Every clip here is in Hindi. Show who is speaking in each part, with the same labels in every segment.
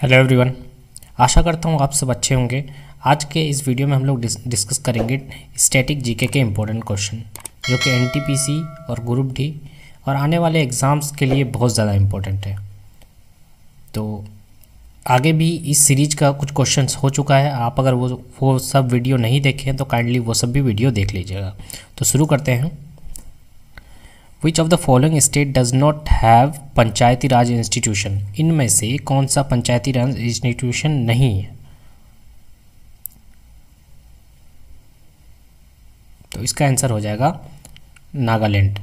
Speaker 1: हेलो एवरीवन आशा करता हूँ आप सब अच्छे होंगे आज के इस वीडियो में हम लोग डिस, डिस्कस करेंगे स्टैटिक जीके के इम्पोर्टेंट क्वेश्चन जो कि एनटीपीसी और ग्रुप डी और आने वाले एग्ज़ाम्स के लिए बहुत ज़्यादा इम्पोर्टेंट है तो आगे भी इस सीरीज का कुछ क्वेश्चन हो चुका है आप अगर वो वो सब वीडियो नहीं देखे हैं तो काइंडली वो सब भी वीडियो देख लीजिएगा तो शुरू करते हैं which of the following state does not have Panchayati Raj institution इनमें से कौन सा पंचायती राज इंस्टीट्यूशन नहीं है तो इसका आंसर हो जाएगा नागालैंड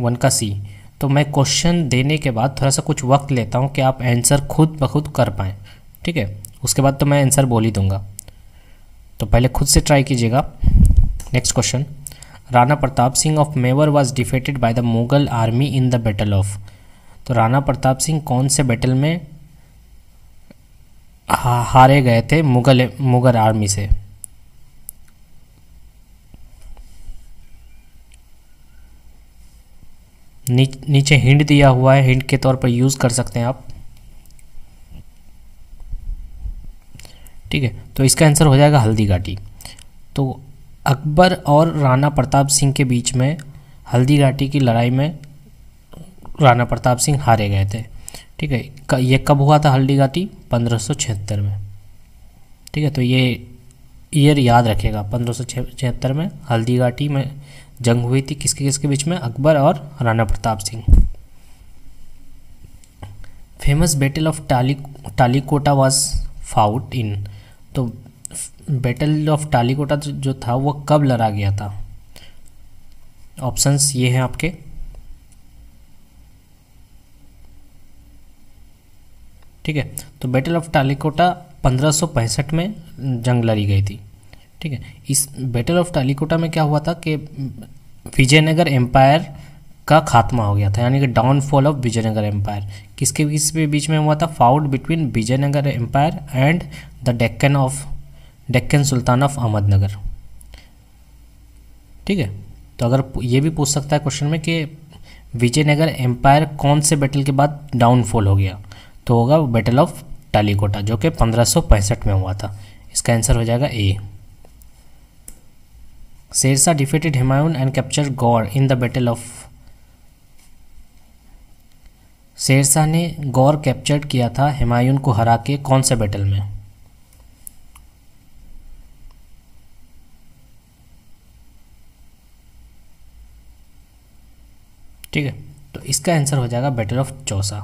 Speaker 1: वन का सी तो मैं क्वेश्चन देने के बाद थोड़ा सा कुछ वक्त लेता हूँ कि आप आंसर खुद ब खुद कर पाएँ ठीक है उसके बाद तो मैं आंसर बोल ही दूँगा तो पहले खुद से ट्राई कीजिएगा next question Rana Pratap Singh of Mewar was defeated by the Mughal army in the battle of तो राणा प्रताप सिंह कौन से बैटल में हारे गए थे मुगल मुगल आर्मी से नी, नीचे हिंट दिया हुआ है हिंट के तौर पर यूज़ कर सकते हैं आप ठीक है तो इसका आंसर हो जाएगा हल्दी घाटी तो अकबर और राणा प्रताप सिंह के बीच में हल्दीघाटी की लड़ाई में राणा प्रताप सिंह हारे गए थे ठीक है ये कब हुआ था हल्दीघाटी पंद्रह में ठीक है तो ये ईयर याद रखेगा पंद्रह में हल्दीघाटी में जंग हुई थी किसके किसके बीच में अकबर और Rana Pratap Singh famous battle of Tali Talikota was fought इन तो बैटल ऑफ टालीकोटा जो था वो कब लड़ा गया था ऑप्शंस ये हैं आपके ठीक है तो बैटल ऑफ टालीकोटा पंद्रह में जंग लड़ी गई थी ठीक है इस बैटल ऑफ टालीकोटा में क्या हुआ था कि विजयनगर एम्पायर का खात्मा हो गया था यानी कि डाउनफॉल ऑफ विजयनगर एम्पायर किसके किस बीच में हुआ था fought between Vijayanagara empire and the Deccan of Deccan sultan of Ahmednagar ठीक है तो अगर ये भी पूछ सकता है क्वेश्चन में कि विजयनगर एम्पायर कौन से बैटल के बाद डाउनफॉल हो गया तो होगा बैटल ऑफ टालीकोटा जो कि पंद्रह में हुआ था इसका आंसर हो जाएगा A Shershah defeated Humayun and capture Gaur in the battle of Shershah ने गौर कैप्चर किया था हिमायून को हरा के कौन से बैटल में ठीक है तो इसका आंसर हो जाएगा बैटल ऑफ चौसा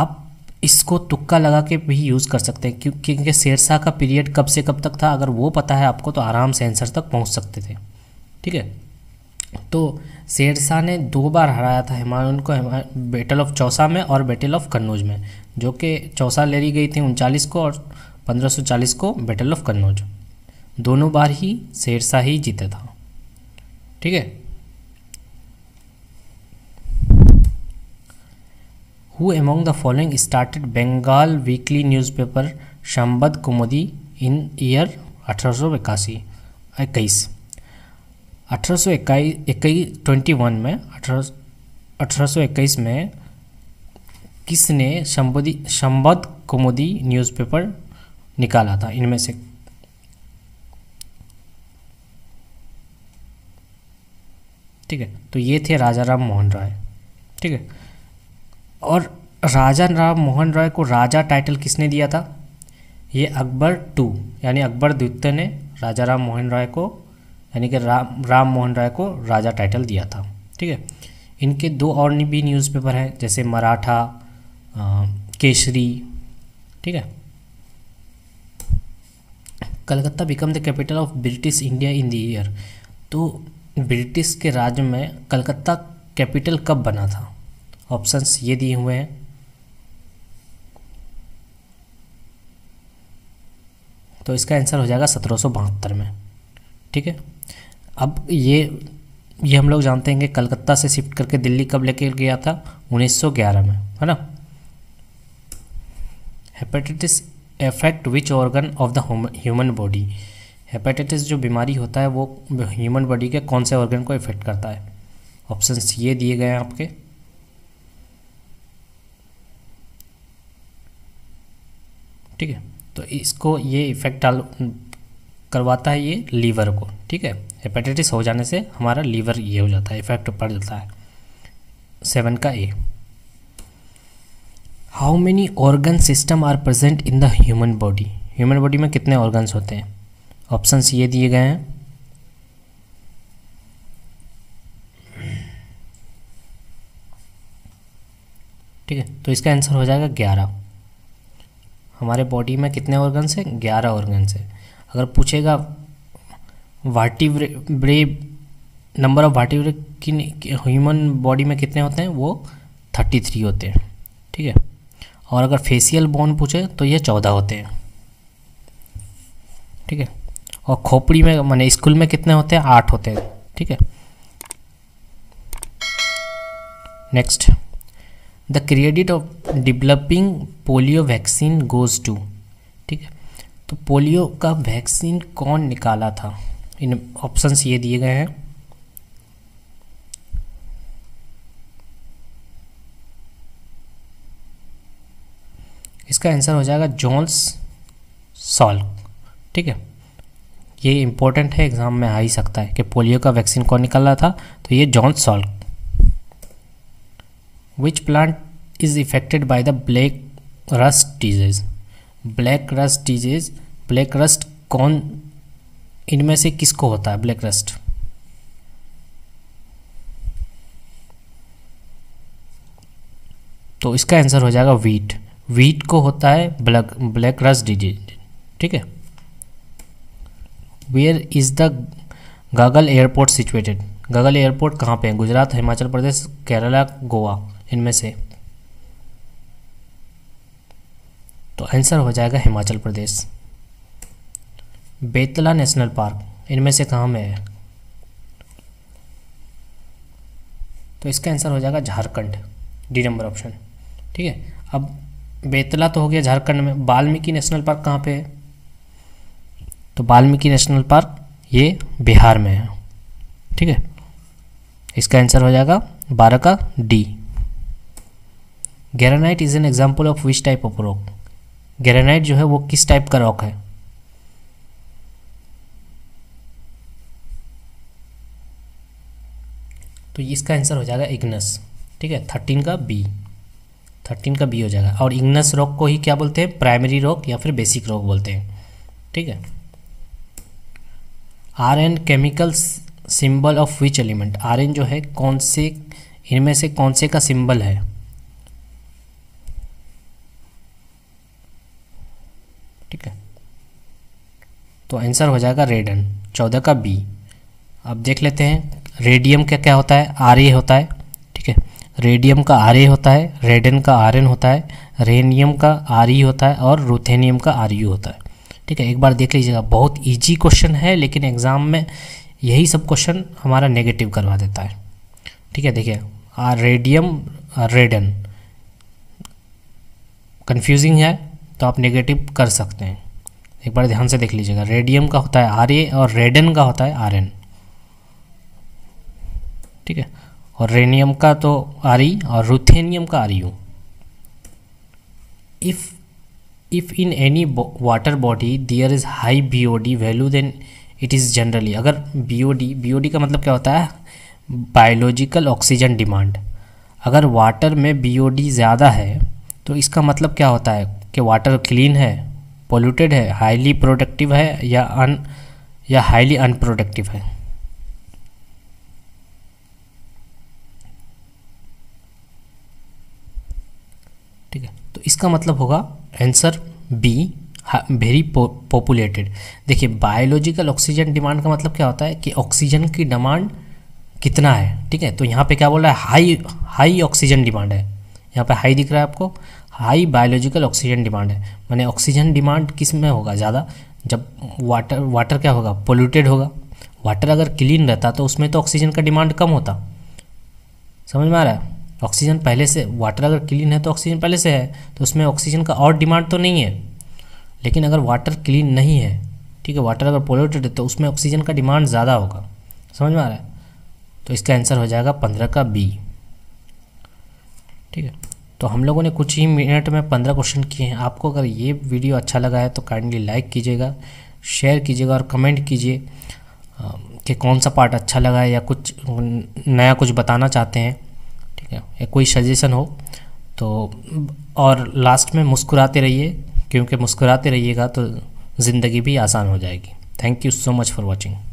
Speaker 1: आप इसको तुक्का लगा के भी यूज़ कर सकते हैं क्योंकि क्योंकि शेरशाह का पीरियड कब से कब तक था अगर वो पता है आपको तो आराम से आंसर तक पहुंच सकते थे ठीक है तो शेरशाह ने दो बार हराया था हुमायूं को बैटल ऑफ चौसा में और बैटल ऑफ कन्नौज में जो कि चौसा ले ली गई थी उनचालीस को और 1540 को बैटल ऑफ कन्नौज दोनों बार ही शेरशाह ही जीता था ठीक है who among the following started Bengal weekly newspaper Sambad Kaumudi in year इक्कीस अठारह सौ ट्वेंटी वन में अठारह इक्कीस में किसने शंबदी शंबद कुमुदी न्यूज़पेपर निकाला था इनमें से ठीक है तो ये थे राजा राम मोहन राय ठीक है और राजा राम मोहन रॉय को राजा टाइटल किसने दिया था ये अकबर टू यानी अकबर द्वितीय ने राजा राम मोहन रॉय को यानी कि राम राम मोहन रॉय को राजा टाइटल दिया था ठीक है इनके दो और भी न्यूज़पेपर हैं जैसे मराठा केसरी ठीक है Calcutta become the capital of British India in the year तो ब्रिटिश के राज्य में कलकत्ता कैपिटल कब बना था ऑप्शंस ये दिए हुए हैं तो इसका आंसर हो जाएगा सत्रह में ठीक है अब ये ये हम लोग जानते हैं कि कलकत्ता से शिफ्ट करके दिल्ली कब लेके गया था 1911 में है ना hepatitis affect which organ of the human body hepatitis जो बीमारी होता है वो ह्यूमन बॉडी के कौन से ऑर्गन को इफेक्ट करता है ऑप्शंस ये दिए गए हैं आपके ठीक है तो इसको ये इफेक्ट डाल करवाता है ये लीवर को ठीक है हेपेटाइटिस हो जाने से हमारा लीवर ये हो जाता है इफेक्ट पड़ जाता है सेवन का A how many organ system are present in the human body human body में कितने ऑर्गन्स होते हैं ऑप्शंस ये दिए गए हैं ठीक है तो इसका आंसर हो जाएगा ग्यारह हमारे बॉडी में कितने ऑर्गन्स हैं ग्यारह ऑर्गन्स हैं अगर पूछेगा वाटी ब्रे नंबर ऑफ वाटिव्रे किन ह्यूमन बॉडी में कितने होते हैं वो थर्टी थ्री होते हैं ठीक है और अगर फेसियल बोन पूछे तो ये चौदह होते हैं ठीक है और खोपड़ी में मैंने स्कूल में कितने होते हैं आठ होते हैं ठीक है next the credit of developing polio vaccine goes to ठीक है तो पोलियो का वैक्सीन कौन निकाला था इन ऑप्शंस ये दिए गए हैं इसका आंसर हो जाएगा जॉन्स सॉल्क ठीक है ये इम्पोर्टेंट है एग्ज़ाम में आ ही सकता है कि पोलियो का वैक्सीन कौन निकाला था तो ये Jonas Salk which plant is affected by the black rust disease black rust disease black rust कौन इनमें से किसको होता है ब्लैक रस्ट तो इसका आंसर हो जाएगा वीट वीट को होता है ब्लैक ब्लैक रस्ट डिजीज ठीक है where is the Gaggal airport situated Gaggal airport कहाँ पे है गुजरात हिमाचल प्रदेश केरला गोवा इनमें से तो आंसर हो जाएगा हिमाचल प्रदेश बेतला नेशनल पार्क इनमें से कहाँ में है तो इसका आंसर हो जाएगा झारखंड डी नंबर ऑप्शन ठीक है अब बेतला तो हो गया झारखंड में वाल्मीकि नेशनल पार्क कहाँ पे है तो वाल्मीकि नेशनल पार्क ये बिहार में है ठीक है इसका आंसर हो जाएगा बारह का D granite is an example of which type of rock granite जो है वो किस टाइप का रॉक है तो इसका आंसर हो जाएगा इग्नस ठीक है थर्टीन का बी थर्टीन का बी हो जाएगा और इग्नस रॉक को ही क्या बोलते हैं प्राइमरी रॉक या फिर बेसिक रॉक बोलते हैं ठीक है R N chemical symbol of which element R N जो है कौन से इनमें से कौन से का सिंबल है तो आंसर हो जाएगा रेडन चौदह का बी अब देख लेते हैं रेडियम का क्या होता है आर ए होता है ठीक है रेडियम का आर ए होता है रेडन का आर एन होता है रेनियम का आर ई होता है और रोथेनियम का आर यू होता है ठीक है एक बार देख लीजिएगा बहुत ईजी क्वेश्चन है लेकिन एग्ज़ाम में यही सब क्वेश्चन हमारा नेगेटिव करवा देता है ठीक है देखिए आर रेडियम रेडन कन्फ्यूजिंग है तो आप नेगेटिव कर सकते हैं एक बार ध्यान से देख लीजिएगा रेडियम का होता है आर ए और रेडन का होता है आर एन ठीक है और रेनियम का तो आर ई और रुथेनियम का R U if if in any water body there is high B O D value then it is generally अगर B O D B O D का मतलब क्या होता है बायोलॉजिकल ऑक्सीजन डिमांड अगर वाटर में बी ओ डी ज़्यादा है तो इसका मतलब क्या होता है कि वाटर क्लीन है पोल्यूटेड है हाईली प्रोडक्टिव है या अन या हाईली अनप्रोडक्टिव है ठीक है तो इसका मतलब होगा आंसर बी वेरी पॉपुलेटेड देखिए बायोलॉजिकल ऑक्सीजन डिमांड का मतलब क्या होता है कि ऑक्सीजन की डिमांड कितना है ठीक है तो यहाँ पे क्या बोल रहा है हाई हाई ऑक्सीजन डिमांड है यहाँ पे हाई दिख रहा है आपको हाई बायोलॉजिकल ऑक्सीजन डिमांड है मैंने ऑक्सीजन डिमांड किस में होगा ज़्यादा जब वाटर वाटर क्या होगा पोल्यूटेड होगा वाटर अगर क्लीन रहता तो उसमें तो ऑक्सीजन का डिमांड कम होता समझ में आ रहा है ऑक्सीजन पहले से वाटर अगर क्लीन है तो ऑक्सीजन पहले से है तो उसमें ऑक्सीजन का और डिमांड तो नहीं है लेकिन अगर वाटर क्लीन नहीं है ठीक है वाटर अगर पोल्यूटेड है तो उसमें ऑक्सीजन का डिमांड ज़्यादा होगा समझ में आ रहा है तो इसका आंसर हो जाएगा पंद्रह का बी ठीक है तो हम लोगों ने कुछ ही मिनट में पंद्रह क्वेश्चन किए हैं आपको अगर ये वीडियो अच्छा लगा है तो काइंडली लाइक कीजिएगा शेयर कीजिएगा और कमेंट कीजिए कि कौन सा पार्ट अच्छा लगा है या कुछ नया कुछ बताना चाहते हैं ठीक है या कोई सजेशन हो तो और लास्ट में मुस्कुराते रहिए क्योंकि मुस्कुराते रहिएगा तो ज़िंदगी भी आसान हो जाएगी thank you so much for watching